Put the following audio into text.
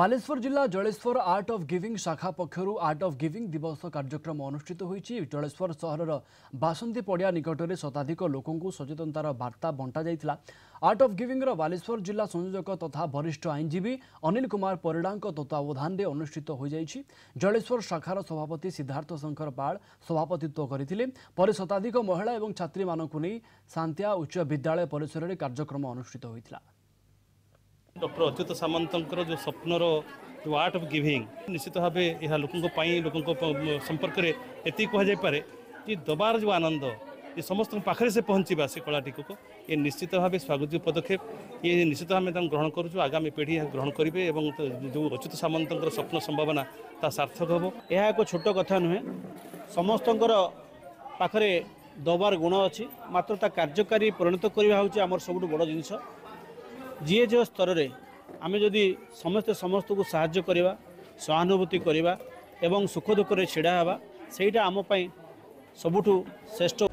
ବାଲେଶ୍ୱର ଜିଲ୍ଲା Jaleswar art of giving ଶାଖା ପକ୍ଷରୁ ଆର୍ଟ ଅଫ୍ ଗିଭିଂ ଦିବସ କାର୍ଯ୍ୟକ୍ରମ ଅନୁଷ୍ଠିତ ହୋଇଛି ଜଳେଶ୍ୱର ସହରର ବାସନ୍ତୀ ପଡ଼ିଆ ନିକଟରେ ଶତାଧିକ ଲୋକଙ୍କୁ ସଚେତନତାର ବାର୍ତ୍ତା ବଣ୍ଟାଯାଇଥିଲା ଆର୍ଟ ଅଫ୍ ଗିଭିଂର ବାଲେଶ୍ୱର ଜିଲ୍ଲା ସଂଯୋଜକ ତଥା ବରିଷ୍ଠ ଆଇନଜୀବୀ ଅନିଲ କୁମାର ପରିଡ଼ାଙ୍କ ତତ୍ତ୍ୱାବଧାନରେ ଅନୁଷ୍ଠିତ ହୋଇଯାଇଛି ଜଳେଶ୍ୱର ଶାଖାର ସଭାପତି ସିଦ୍ଧାର୍ଥ ଶଙ୍କର ପାଳ ସଭାପତିତ୍ୱ କରିଥିଲେ ପରେ ଶତାଧିକ ମହିଳା ଏବଂ ଛାତ୍ରୀମାନଙ୍କୁ ନେଇ ସାନ୍ତିଆ ଉଚ୍ଚ ବିଦ୍ୟାଳୟ ପରିସରରେ କାର୍ଯ୍ୟକ୍ରମ ଅନୁଷ୍ଠିତ ହୋଇଥିଲା ଡକ୍ଟର ଅଚ୍ୟୁତ ସାମନ୍ତଙ୍କର ଯେଉଁ ସ୍ୱପ୍ନର ଯେଉଁ ଆର୍ଟ ଅଫ୍ ଗିଭିଙ୍ଗ୍ ନିଶ୍ଚିତ ଭାବେ ଏହା ଲୋକଙ୍କ ପାଇଁ ଲୋକଙ୍କ ସମ୍ପର୍କରେ ଏତିକି କୁହାଯାଇପାରେ କି ଦେବାର ଯେଉଁ ଆନନ୍ଦ ଏ ସମସ୍ତଙ୍କ ପାଖରେ ସେ ପହଞ୍ଚିବା ସେ କଳାଟିକୁ ଏ ନିଶ୍ଚିତ ଭାବେ ସ୍ୱାଗତ ପଦକ୍ଷେପ ଇଏ ନିଶ୍ଚିତ ଭାବେ ତାଙ୍କୁ ଗ୍ରହଣ କରୁଛୁ ଆଗାମୀ ପିଢ଼ି ଏହା ଗ୍ରହଣ କରିବେ ଏବଂ ଯେଉଁ ଅଚ୍ୟୁତ ସାମନ୍ତଙ୍କର ସ୍ୱପ୍ନ ସମ୍ଭାବନା ତାହା ସାର୍ଥକ ହେବ ଏହା ଏକ ଛୋଟ କଥା ନୁହେଁ ସମସ୍ତଙ୍କର ପାଖରେ ଦେବାର ଗୁଣ ଅଛି ମାତ୍ର ତା କାର୍ଯ୍ୟକାରୀ ପରିଣତ କରିବା ହେଉଛି ଆମର ସବୁଠୁ ବଡ଼ ଜିନିଷ ଯିଏ ଯେଉଁ ସ୍ତରରେ ଆମେ ଯଦି ସମସ୍ତେ ସମସ୍ତଙ୍କୁ ସାହାଯ୍ୟ କରିବା ସହାନୁଭୂତି କରିବା ଏବଂ ସୁଖ ଦୁଃଖରେ ଛିଡ଼ା ହେବା ସେଇଟା ଆମ ପାଇଁ ସବୁଠୁ ଶ୍ରେଷ୍ଠ